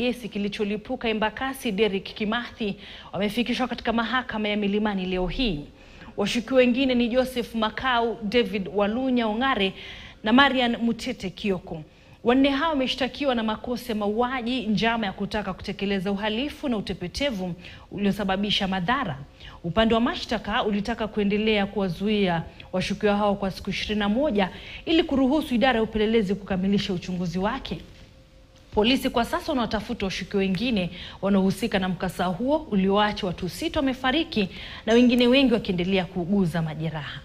Gesi kilicholipuka Embakasi Derrick Kimathi wamefikishwa katika mahakama ya Milimani leo hii. Washukiwa wengine ni Joseph Makau, David Walunya Ong'are na Marian Mutete Kioko. Wanne hao wameshtakiwa na makosa ya mauaji, njama ya kutaka kutekeleza uhalifu na utepetevu uliosababisha madhara. Upande wa mashtaka ulitaka kuendelea kuwazuia washukiwa hao kwa siku 21 ili kuruhusu idara ya upelelezi kukamilisha uchunguzi wake. Polisi kwa sasa wanatafuta washukiwa wengine wanaohusika na mkasa huo ulioacha watu sita wamefariki na wengine wengi wakiendelea kuuguza majeraha.